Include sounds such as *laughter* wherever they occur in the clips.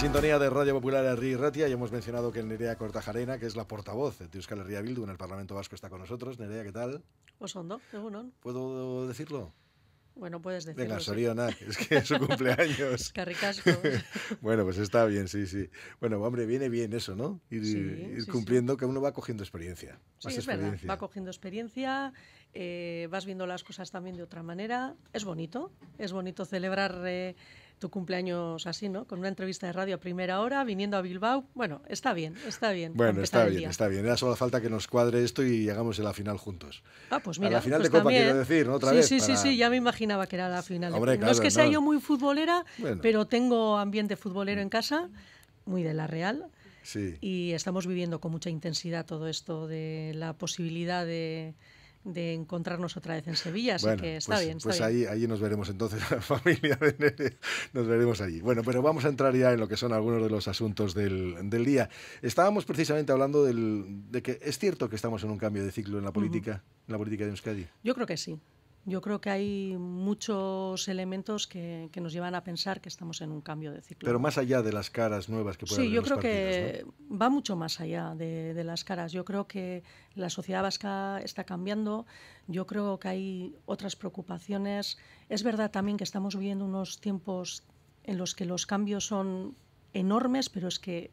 sintonía de Radio Popular Herri Ratia y hemos mencionado que Nerea Cortajarena, que es la portavoz de Euskal en el Parlamento Vasco, está con nosotros. Nerea, ¿qué tal? Osondo, pues egunon. ¿Puedo decirlo? Bueno, puedes decirlo. Venga, Soriona, es que es su *laughs* cumpleaños. Carricasco. *laughs* bueno, pues está bien, sí, sí. Bueno, hombre, viene bien eso, ¿no? Ir, cumpliendo, que uno va cogiendo experiencia. Sí, es verdad, va cogiendo experiencia, eh, vas viendo las cosas también de otra manera. Es bonito, es bonito celebrar... Eh, tu cumpleaños así, ¿no? Con una entrevista de radio a primera hora, viniendo a Bilbao. Bueno, está bien, está bien. Bueno, está bien, está bien. Era solo falta que nos cuadre esto y llegamos a la final juntos. Ah, pues mira. A la final de pues decir, ¿no? sí, Sí, sí, sí, ya me imaginaba que era la final. no es que sea yo muy futbolera, pero tengo ambiente futbolero en casa, muy de la Real. Sí. Y estamos viviendo con mucha intensidad todo esto de la posibilidad de de encontrarnos otra vez en Sevilla, así que está pues, bien. pues Ahí, ahí nos veremos entonces, *laughs* la familia de nos veremos allí. Bueno, pero vamos a entrar ya en lo que son algunos de los asuntos del, día. Estábamos precisamente hablando del, de que es cierto que estamos en un cambio de ciclo en la política, en la política de Euskadi. Yo creo que sí. Yo creo que hay muchos elementos que, nos llevan a pensar que estamos en un cambio de ciclo. Pero más allá de las caras nuevas que pueden Sí, yo creo que va mucho más allá de, las caras. Yo creo que la sociedad vasca está cambiando. Yo creo que hay otras preocupaciones. Es verdad también que estamos viviendo unos tiempos en los que los cambios son enormes, pero es que,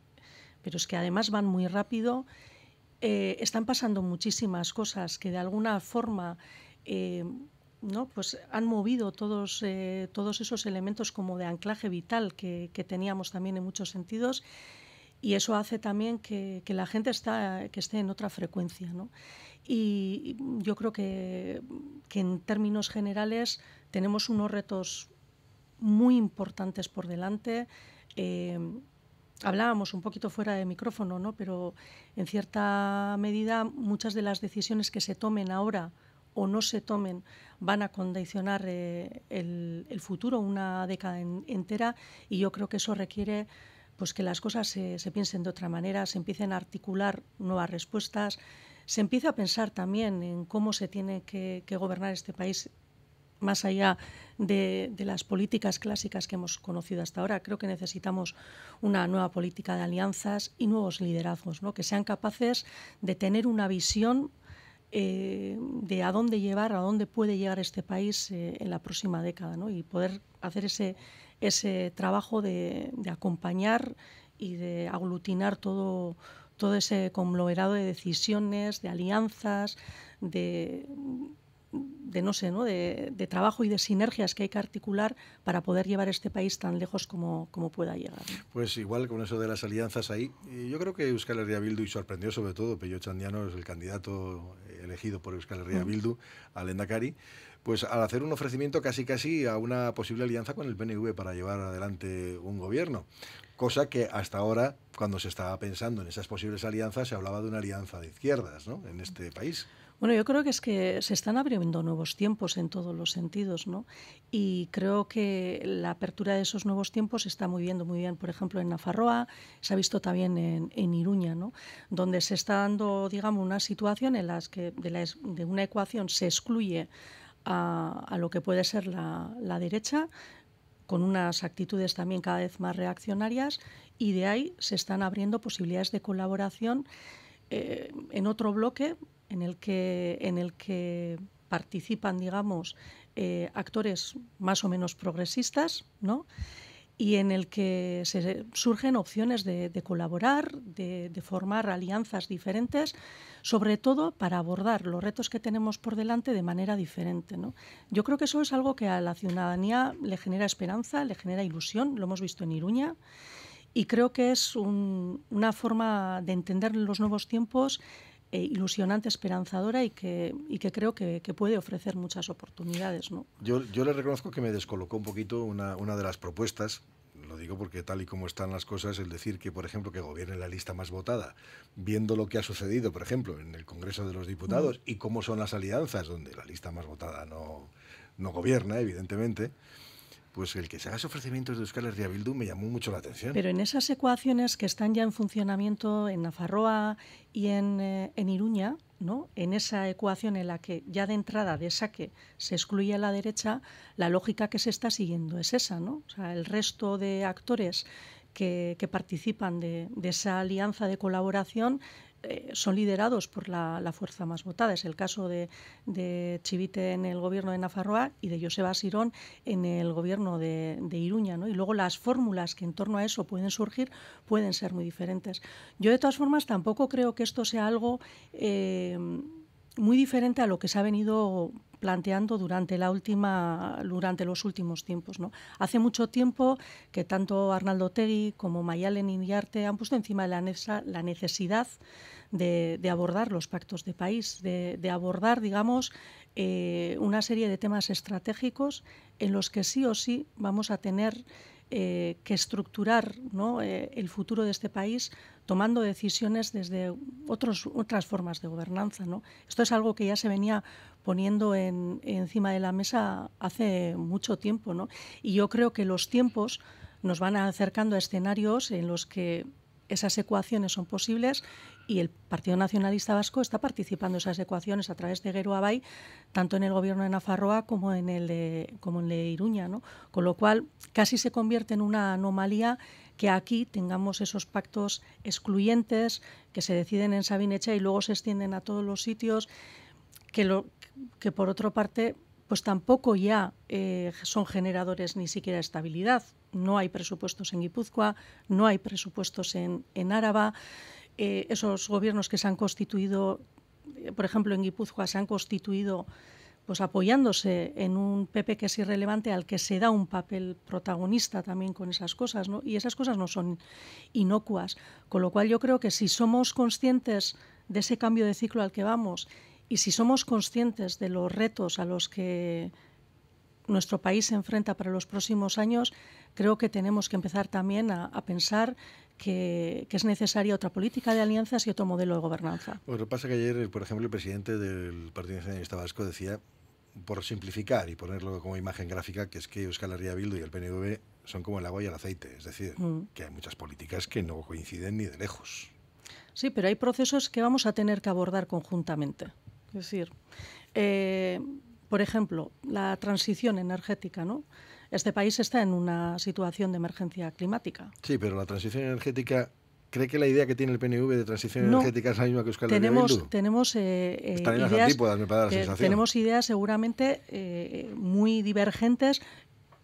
pero es que además van muy rápido. Eh, están pasando muchísimas cosas que de alguna forma. Eh, ¿no? pues han movido eh, todos, esos elementos como de anclaje vital que, teníamos también en muchos sentidos y eso hace también que, la gente esté en otra frecuencia. ¿no? Y yo creo que, en términos generales tenemos unos retos muy importantes por delante. Eh, hablábamos un poquito fuera de micrófono, ¿no? pero en cierta medida muchas de las decisiones que se tomen ahora, o no se tomen van a condicionar eh, el, futuro, una década entera, y yo creo que eso requiere pues que las cosas se, piensen de otra manera, se empiecen a articular nuevas respuestas, se empiece a pensar también en cómo se tiene que, gobernar este país más allá de, de, las políticas clásicas que hemos conocido hasta ahora. Creo que necesitamos una nueva política de alianzas y nuevos liderazgos, ¿no? que sean capaces de tener una visión eh, de a dónde llevar, a dónde puede llegar este país eh, en la próxima década, ¿no? y poder hacer ese, ese trabajo de, acompañar y de aglutinar todo, todo ese conglomerado de decisiones, de alianzas, de de no sé, ¿no? De, trabajo y de sinergias que hay que articular para poder llevar este país tan lejos como, pueda llegar. Pues igual con eso de las alianzas ahí, yo creo que Euskal Herria Bildu y sorprendió sobre todo, Pello Chandiano es el candidato elegido por Euskal Herria mm. Bildu al Endacari, pues al hacer un ofrecimiento casi casi a una posible alianza con el PNV para llevar adelante un gobierno, cosa que hasta ahora, cuando se estaba pensando en esas posibles alianzas, se hablaba de una alianza de izquierdas ¿no? en este país. Bueno, yo creo que es que se están abriendo nuevos tiempos en todos los sentidos, ¿no? Y creo que la apertura de esos nuevos tiempos se está moviendo muy bien, por ejemplo, en Nafarroa, se ha visto también en, Iruña, ¿no? Donde se está dando, digamos, una situación en las que de, una ecuación se excluye a, lo que puede ser la, la, derecha con unas actitudes también cada vez más reaccionarias y de ahí se están abriendo posibilidades de colaboración eh, en otro bloque en el que, en el que participan, digamos, eh, actores más o menos progresistas, ¿no? y en el que se surgen opciones de, colaborar, de, formar alianzas diferentes, sobre todo para abordar los retos que tenemos por delante de manera diferente. Yo creo que eso es algo que a la ciudadanía le genera esperanza, le genera ilusión, lo hemos visto en Iruña. Y creo que es una forma de entender los nuevos tiempos e ilusionante, esperanzadora y que, creo que, puede ofrecer muchas oportunidades. ¿no? Yo, le reconozco que me descolocó un poquito una, de las propuestas, lo digo porque tal y como están las cosas, el decir que, por ejemplo, que gobierne la lista más votada, viendo lo que ha sucedido, por ejemplo, en el Congreso de los Diputados y cómo son las alianzas, donde la lista más votada no, no gobierna, evidentemente, pues el que se haga ese ofrecimiento de Euskal de Bildu me llamó mucho la atención. Pero en esas ecuaciones que están ya en funcionamiento en Nafarroa y en, eh, Iruña, ¿no? en esa ecuación en la que ya de entrada de saque se excluye a la derecha, la lógica que se está siguiendo es esa. ¿no? O sea, el resto de actores que, participan de, esa alianza de colaboración eh, son liderados por la, fuerza más votada. Es el caso de, de, Chivite en el gobierno de Nafarroa y de Joseba Sirón en el gobierno de, de Iruña. Y luego las fórmulas que en torno a eso pueden surgir pueden ser muy diferentes. Yo, de todas formas, tampoco creo que esto sea algo... Eh, muy diferente a lo que se ha venido planteando durante la última durante los últimos tiempos no hace mucho tiempo que tanto Arnaldo Tegui como Mayalen Iñarte han puesto encima de la mesa la necesidad de, abordar los pactos de país de, abordar digamos eh, una serie de temas estratégicos en los que sí o sí vamos a tener eh, que estructurar eh, el futuro de este país tomando decisiones desde otras formas de gobernanza. Esto es algo que ya se venía poniendo encima de la mesa hace mucho tiempo. Y yo creo que los tiempos nos van acercando a escenarios en los que esas ecuaciones son posibles y el Partido Nacionalista Vasco está participando en esas ecuaciones a través de Gero Abay, tanto en el gobierno de Nafarroa como en el de, como Iruña. Con lo cual, casi se convierte en una anomalía que aquí tengamos esos pactos excluyentes que se deciden en Sabinecha y luego se extienden a todos los sitios, que, lo, que por otra parte pues tampoco ya eh, son generadores ni siquiera de estabilidad. No hay presupuestos en Guipúzcoa, no hay presupuestos en, en Áraba. Eh, esos gobiernos que se han constituido, eh, por ejemplo, en Guipúzcoa se han constituido pues apoyándose en un PP que es irrelevante al que se da un papel protagonista también con esas cosas, ¿no? Y esas cosas no son inocuas, con lo cual yo creo que si somos conscientes de ese cambio de ciclo al que vamos y si somos conscientes de los retos a los que nuestro país se enfrenta para los próximos años, creo que tenemos que empezar también a, pensar que, que, es necesaria otra política de alianzas y otro modelo de gobernanza. que pasa que ayer, por ejemplo, el presidente del Partido Nacionalista Vasco decía por simplificar y ponerlo como imagen gráfica, que es que Euskal Herria Bildu y el PNV son como el agua y el aceite, es decir, mm. que hay muchas políticas que no coinciden ni de lejos. Sí, pero hay procesos que vamos a tener que abordar conjuntamente. Es decir, eh, por ejemplo, la transición energética, ¿no? Este país está en una situación de emergencia climática. Sí, pero la transición energética ¿Cree que la idea que tiene el PNV de transición energética es la misma que Euskal Tenemos, tenemos eh, eh, ideas, Tenemos ideas seguramente eh, muy divergentes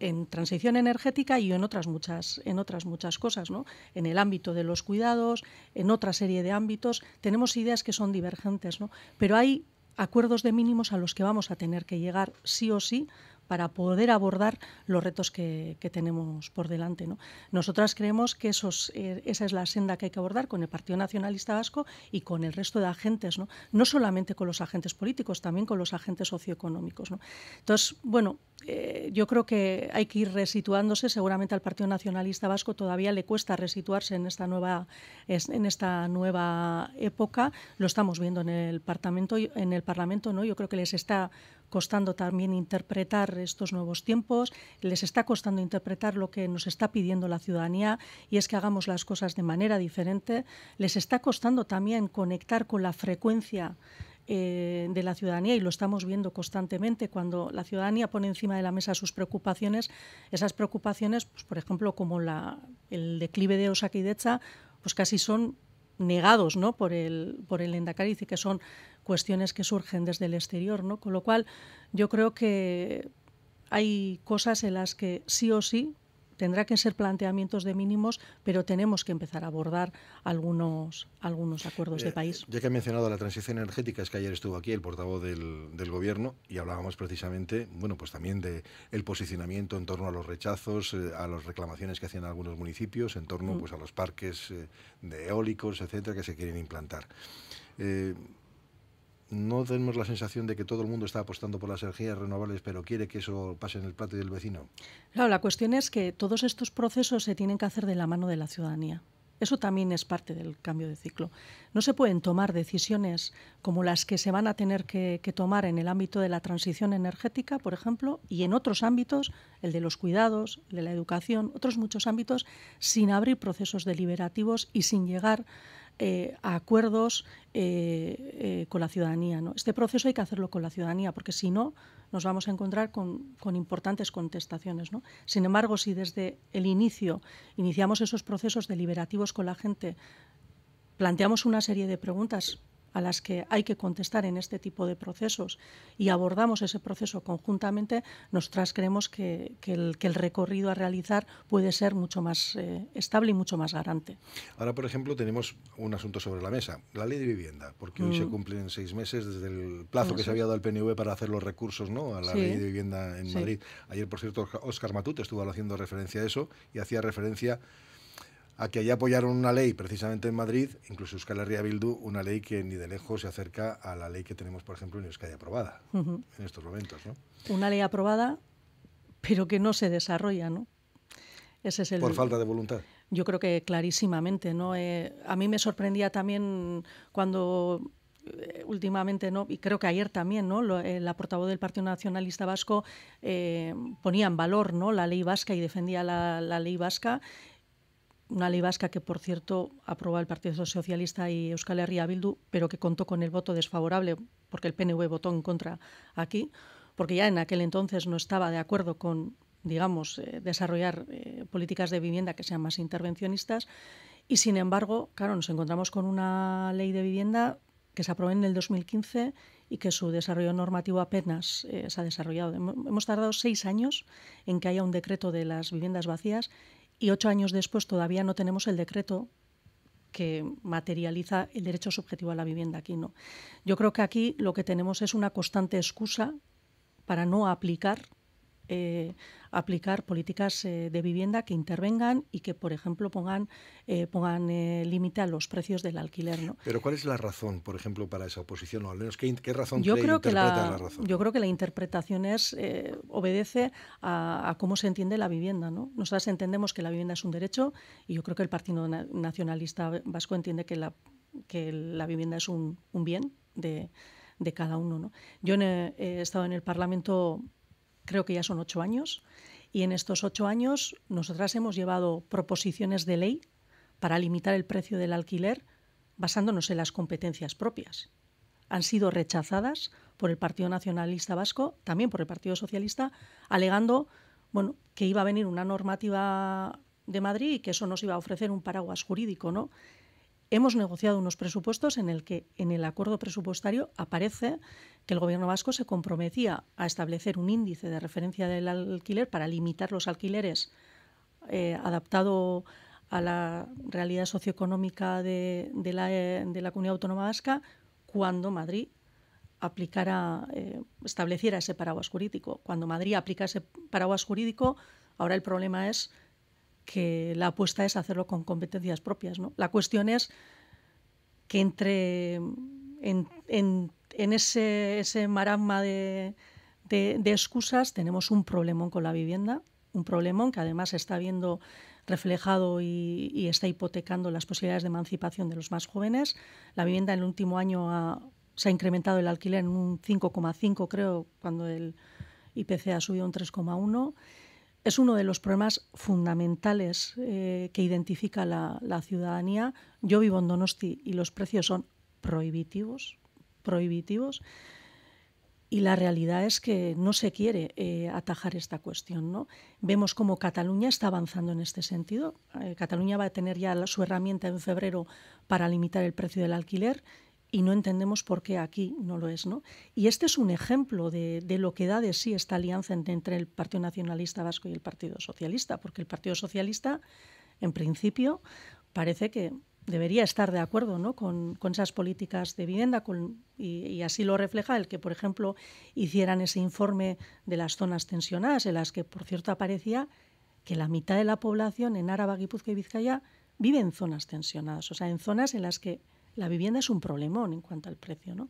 en transición energética y en otras muchas en otras muchas cosas, ¿no? En el ámbito de los cuidados, en otra serie de ámbitos, tenemos ideas que son divergentes, ¿no? Pero hay acuerdos de mínimos a los que vamos a tener que llegar sí o sí para poder abordar los retos que, tenemos por delante. ¿no? Nosotras creemos que eh, esa es la senda que hay que abordar con el Partido Nacionalista Vasco y con el resto de agentes, no, no solamente con los agentes políticos, también con los agentes socioeconómicos. Entonces, bueno, eh, yo creo que hay que ir resituándose. Seguramente al Partido Nacionalista Vasco todavía le cuesta resituarse en esta nueva, en esta nueva época. Lo estamos viendo en el Parlamento, en el Parlamento ¿no? yo creo que les está costando también interpretar estos nuevos tiempos, les está costando interpretar lo que nos está pidiendo la ciudadanía y es que hagamos las cosas de manera diferente, les está costando también conectar con la frecuencia eh, de la ciudadanía y lo estamos viendo constantemente cuando la ciudadanía pone encima de la mesa sus preocupaciones, esas preocupaciones, pues, por ejemplo, como la, el declive de Osaka y Decha, pues casi son negados ¿no? por el por el que son cuestiones que surgen desde el exterior, ¿no? Con lo cual, yo creo que hay cosas en las que sí o sí tendrá que ser planteamientos de mínimos, pero tenemos que empezar a abordar algunos, algunos acuerdos de país. Ya que ha mencionado la transición energética, es que ayer estuvo aquí el portavoz del, Gobierno y hablábamos precisamente, bueno, pues también de el posicionamiento en torno a los rechazos, eh, a las reclamaciones que hacían algunos municipios, en torno mm. pues, a los parques eh, de eólicos, etcétera, que se quieren implantar. Eh, no tenemos la sensación de que todo el mundo está apostando por las energías renovables, pero quiere que eso pase en el plato del vecino. Claro, la cuestión es que todos estos procesos se tienen que hacer de la mano de la ciudadanía. Eso también es parte del cambio de ciclo. No se pueden tomar decisiones como las que se van a tener que, que, tomar en el ámbito de la transición energética, por ejemplo, y en otros ámbitos, el de los cuidados, el de la educación, otros muchos ámbitos, sin abrir procesos deliberativos y sin llegar eh, a acuerdos eh, eh, con la ciudadanía. Este proceso hay que hacerlo con la ciudadanía, porque si no, nos vamos a encontrar con, importantes contestaciones. Sin embargo, si desde el inicio iniciamos esos procesos deliberativos con la gente, planteamos una serie de preguntas a las que hay que contestar en este tipo de procesos y abordamos ese proceso conjuntamente, nosotras creemos que, que, el, recorrido a realizar puede ser mucho más eh, estable y mucho más garante. Ahora, por ejemplo, tenemos un asunto sobre la mesa, la ley de vivienda, porque hoy se mm. cumplen seis meses desde el plazo que se había dado al PNV para hacer los recursos ¿no? a la ley de vivienda en Madrid. Ayer, por cierto, Óscar Matute estuvo haciendo referencia a eso y hacía referencia a que allá apoyaron una ley precisamente en Madrid, incluso Euskal Herria Bildu, una ley que ni de lejos se acerca a la ley que tenemos, por ejemplo, en Euskadi aprobada en estos momentos. ¿no? Una ley aprobada, pero que no se desarrolla, ¿no? Ese es el... Por falta de voluntad. Yo creo que clarísimamente, ¿no? Eh, a mí me sorprendía también cuando eh, últimamente, ¿no? y creo que ayer también, ¿no? Eh, la portavoz del Partido Nacionalista Vasco ponía en valor ¿no? la ley vasca y defendía la, la ley vasca una ley vasca que, por cierto, aprobó el Partido Socialista y Euskal Herria Bildu, pero que contó con el voto desfavorable, porque el PNV votó en contra aquí, porque ya en aquel entonces no estaba de acuerdo con, digamos, eh, desarrollar eh, políticas de vivienda que sean más intervencionistas. Y, sin embargo, claro, nos encontramos con una ley de vivienda que se aprobó en el 2015 y que su desarrollo normativo apenas eh, se ha desarrollado. Hemos tardado seis años en que haya un decreto de las viviendas vacías y ocho años después todavía no tenemos el decreto que materializa el derecho subjetivo a la vivienda aquí no. Yo creo que aquí lo que tenemos es una constante excusa para no aplicar eh, aplicar políticas eh, de vivienda que intervengan y que, por ejemplo, pongan, eh, pongan límite a los precios del alquiler. ¿no? Pero ¿cuál es la razón, por ejemplo, para esa oposición? O al menos, ¿qué, razón yo que la, razón? Yo creo que la interpretación es, obedece a, cómo se entiende la vivienda. ¿no? Nosotras entendemos que la vivienda es un derecho y yo creo que el Partido Nacionalista Vasco entiende que la, que la vivienda es un, bien de, cada uno. Yo he estado en el Parlamento creo que ya son ocho años, y en estos ocho años nosotras hemos llevado proposiciones de ley para limitar el precio del alquiler basándonos en las competencias propias. Han sido rechazadas por el Partido Nacionalista Vasco, también por el Partido Socialista, alegando bueno, que iba a venir una normativa de Madrid y que eso nos iba a ofrecer un paraguas jurídico, ¿no? hemos negociado unos presupuestos en el que en el acuerdo presupuestario aparece que el Gobierno vasco se comprometía a establecer un índice de referencia del alquiler para limitar los alquileres eh, adaptado a la realidad socioeconómica eh, de, la, comunidad autónoma vasca cuando Madrid aplicara, eh, estableciera ese paraguas jurídico. Cuando Madrid aplica ese paraguas jurídico, ahora el problema es que la apuesta es hacerlo con competencias propias. ¿no? La cuestión es que entre en, en, ese, ese marasma de, de, excusas tenemos un problemón con la vivienda, un problemón que además está viendo reflejado y, y, está hipotecando las posibilidades de emancipación de los más jóvenes. La vivienda en el último año se ha incrementado el alquiler en un 5,5 creo, cuando el IPC ha subido un 3,1 es uno de los problemas fundamentales eh, que identifica la, ciudadanía. Yo vivo en Donosti y los precios son prohibitivos, prohibitivos. Y la realidad es que no se quiere eh, atajar esta cuestión. ¿no? Vemos cómo Cataluña está avanzando en este sentido. Eh, Cataluña va a tener ya su herramienta en febrero para limitar el precio del alquiler y no entendemos por qué aquí no lo es. ¿no? Y este es un ejemplo de, lo que da de sí esta alianza entre, el Partido Nacionalista Vasco y el Partido Socialista, porque el Partido Socialista, en principio, parece que debería estar de acuerdo con, esas políticas de vivienda con, y, así lo refleja el que, por ejemplo, hicieran ese informe de las zonas tensionadas, en las que, por cierto, aparecía que la mitad de la población en Áraba, Guipúzcoa y Vizcaya vive en zonas tensionadas, o sea, en zonas en las que la vivienda es un problemón en cuanto al precio. ¿no?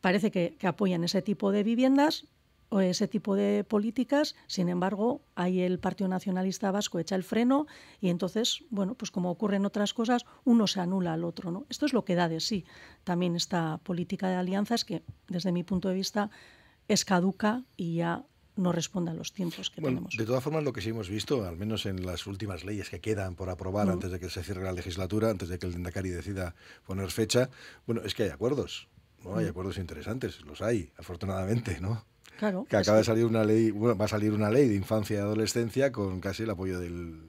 Parece que, apoyan ese tipo de viviendas o ese tipo de políticas, sin embargo, ahí el Partido Nacionalista Vasco echa el freno y entonces, bueno, pues como ocurren otras cosas, uno se anula al otro, ¿no? Esto es lo que da de sí también esta política de alianzas que, desde mi punto de vista, es caduca y ya no responde a los tiempos que bueno, tenemos. De todas formas, lo que sí hemos visto, al menos en las últimas leyes que quedan por aprobar mm. antes de que se cierre la legislatura, antes de que el Dendacari decida poner fecha, bueno, es que hay acuerdos, ¿no? Hay mm. acuerdos interesantes, los hay, afortunadamente, ¿no? Claro, que acaba de salir una ley, bueno, va a salir una ley de infancia y adolescencia con casi el apoyo del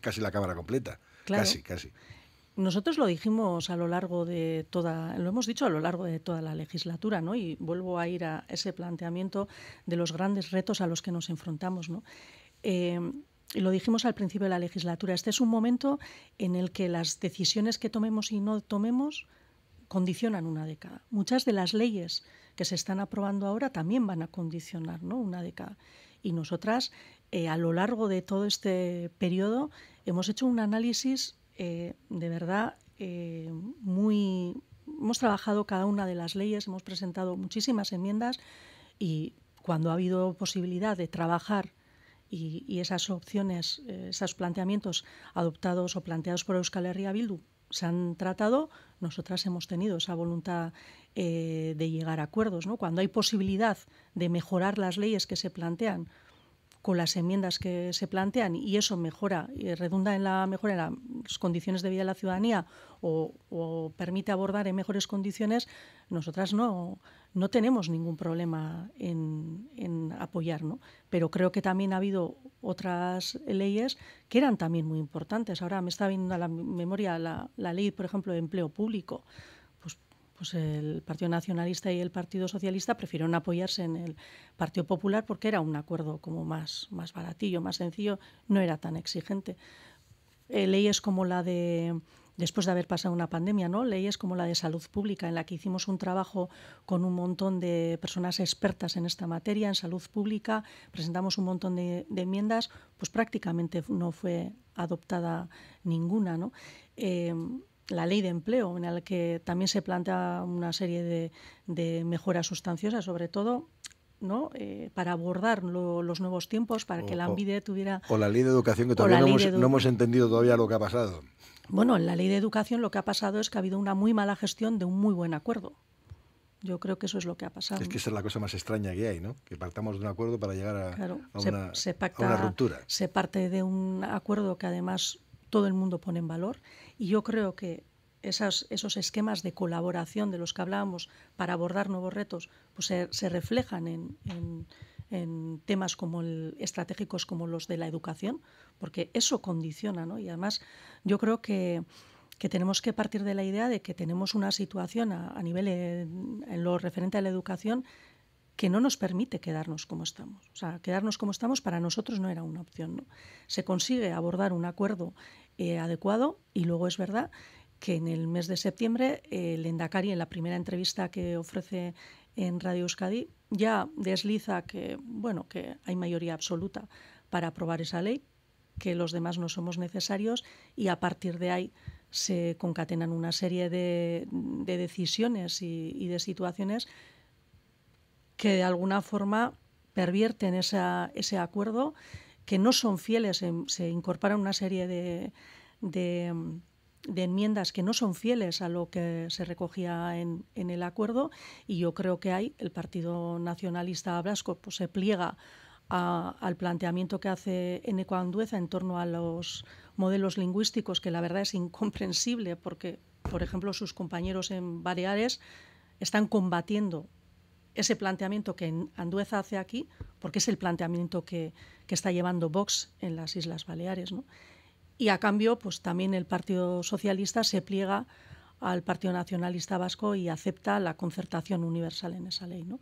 casi, la cámara completa, casi, casi. Nosotros lo dijimos a lo largo de toda, lo hemos dicho a lo largo de toda la legislatura, ¿no? Y vuelvo a ir a ese planteamiento de los grandes retos a los que nos enfrentamos, ¿no? Eh, lo dijimos al principio de la legislatura, este es un momento en el que las decisiones que tomemos y no tomemos condicionan una década. Muchas de las leyes que se están aprobando ahora también van a condicionar ¿no? una década. Y nosotras, eh, a lo largo de todo este periodo, hemos hecho un análisis eh, de verdad eh, muy... Hemos trabajado cada una de las leyes, hemos presentado muchísimas enmiendas y cuando ha habido posibilidad de trabajar y, esas opciones, eh, esos planteamientos adoptados o planteados por Euskal Herria Bildu se han tratado, nosotras hemos tenido esa voluntad de llegar a acuerdos. Cuando hay posibilidad de mejorar las leyes que se plantean con las enmiendas que se plantean y eso mejora, y redunda en la mejora en las condiciones de vida de la ciudadanía o, permite abordar en mejores condiciones, nosotras no, no tenemos ningún problema en, en apoyar, Pero creo que también ha habido otras leyes que eran también muy importantes. Ahora me está viniendo a la memoria la ley, por ejemplo, de empleo público pues el Partido Nacionalista y el Partido Socialista prefirieron apoyarse en el Partido Popular porque era un acuerdo como más, más baratillo, más sencillo, no era tan exigente. Eh, leyes como la de después de haber pasado una pandemia, ¿no? Leyes como la de salud pública, en la que hicimos un trabajo con un montón de personas expertas en esta materia, en salud pública, presentamos un montón de, enmiendas, pues prácticamente no fue adoptada ninguna, ¿no? Eh, la ley de empleo, en la que también se plantea una serie de, mejoras sustanciosas, sobre todo ¿no? Eh, para abordar los nuevos tiempos, para que la ANVIDE tuviera... O la ley de educación, que todavía no hemos, entendido todavía lo que ha pasado. Bueno, en la ley de educación lo que ha pasado es que ha habido una muy mala gestión de un muy buen acuerdo. Yo creo que eso es lo que ha pasado. Es que esa es la cosa más extraña que hay, ¿no? Que partamos de un acuerdo para llegar a, a una, ruptura. Se parte de un acuerdo que además todo el mundo pone en valor y yo creo que esas, esos esquemas de colaboración de los que hablábamos para abordar nuevos retos pues se, reflejan en, temas como estratégicos como los de la educación, porque eso condiciona, ¿no? Y además yo creo que, tenemos que partir de la idea de que tenemos una situación a, nivel en, lo referente a la educación que no nos permite quedarnos como estamos. O sea, quedarnos como estamos para nosotros no era una opción. ¿no? Se consigue abordar un acuerdo eh, adecuado y luego es verdad que en el mes de septiembre eh, el Endacari, en la primera entrevista que ofrece en Radio Euskadi, ya desliza que, bueno, que hay mayoría absoluta para aprobar esa ley, que los demás no somos necesarios y a partir de ahí se concatenan una serie de, decisiones y, y de situaciones que de alguna forma pervierten ese acuerdo, que no son fieles, em, se, incorporan una serie de, enmiendas que no son fieles a lo que se recogía en, el acuerdo y yo creo que hay, el Partido Nacionalista Blasco pues, se pliega al planteamiento que hace Eneco Andueza en torno a los modelos lingüísticos, que la verdad es incomprensible porque, por ejemplo, sus compañeros en Baleares están combatiendo ese planteamiento que Andueza hace aquí, porque es el planteamiento que, que está llevando Vox en las Islas Baleares. ¿no? Y a cambio, pues también el Partido Socialista se pliega al Partido Nacionalista Vasco y acepta la concertación universal en esa ley. ¿no?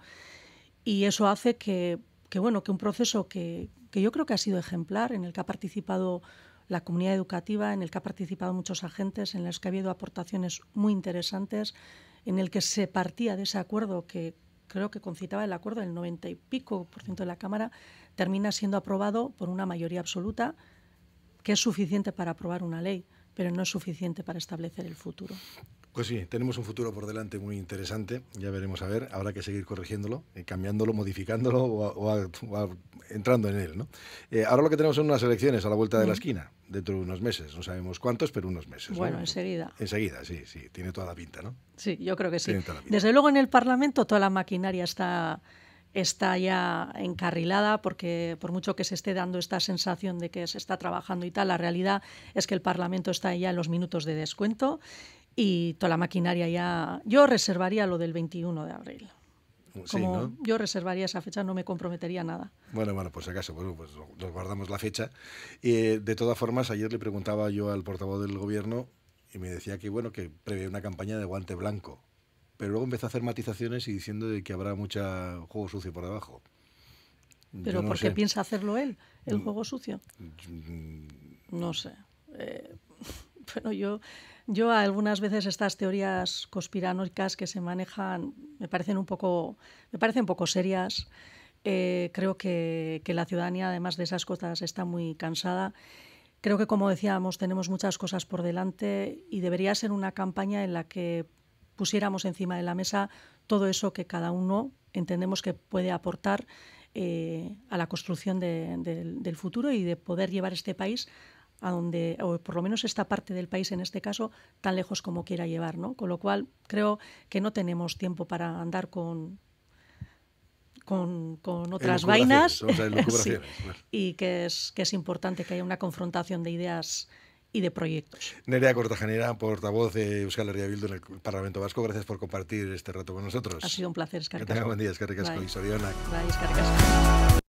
Y eso hace que, que, bueno, que un proceso que, que yo creo que ha sido ejemplar, en el que ha participado la comunidad educativa, en el que ha participado muchos agentes, en los que ha habido aportaciones muy interesantes, en el que se partía de ese acuerdo que, creo que concitaba el acuerdo del 90 y pico por ciento de la Cámara, termina siendo aprobado por una mayoría absoluta, que es suficiente para aprobar una ley, pero no es suficiente para establecer el futuro. Pues sí, tenemos un futuro por delante muy interesante, ya veremos a ver, habrá que seguir corrigiéndolo, eh, cambiándolo, modificándolo o, entrando en él. Eh, ahora lo que tenemos son unas elecciones a la vuelta de la esquina, dentro de unos meses, no sabemos cuántos, pero unos meses. Bueno, enseguida. Enseguida, sí, sí, tiene toda la pinta, ¿no? Sí, yo creo que sí. Desde luego en el Parlamento toda la maquinaria está está ya encarrilada porque por mucho que se esté dando esta sensación de que se está trabajando y tal, la realidad es que el Parlamento está ya en los minutos de descuento y toda la maquinaria ya. Yo reservaría lo del 21 de abril. yo reservaría esa fecha, no me comprometería nada. Bueno, bueno, pues acaso, pues, nos guardamos la fecha. y eh, de todas formas, ayer le preguntaba yo al portavoz del gobierno y me decía que bueno, que prevé una campaña de guante blanco. Pero luego empezó a hacer matizaciones y diciendo de que habrá mucho juego sucio por debajo. Pero ¿por qué piensa hacerlo él, el mm. juego sucio? Mm. No sé. Eh, *laughs* bueno, yo yo algunas veces estas teorías conspiranoicas que se manejan me parecen un poco, me parecen poco serias. Eh, creo que, la ciudadanía, además de esas cosas, está muy cansada. Creo que, como decíamos, tenemos muchas cosas por delante y debería ser una campaña en la que pusiéramos encima de la mesa todo eso que cada uno entendemos que puede aportar eh, a la construcción del futuro y de poder llevar este país a donde, o por lo menos esta parte del país en este caso, tan lejos como quiera llevar, ¿no? Con lo cual creo que no tenemos tiempo para andar con, con, con, otras vainas *laughs* y que es, que es importante que haya una confrontación de ideas y de proyectos. Nerea Cortajanera, portavoz de Euskal Herria Bildu en el Parlamento Vasco, gracias por compartir este rato con nosotros. Ha sido un placer, Escaricasco. Que tenga buen día, Escaricasco y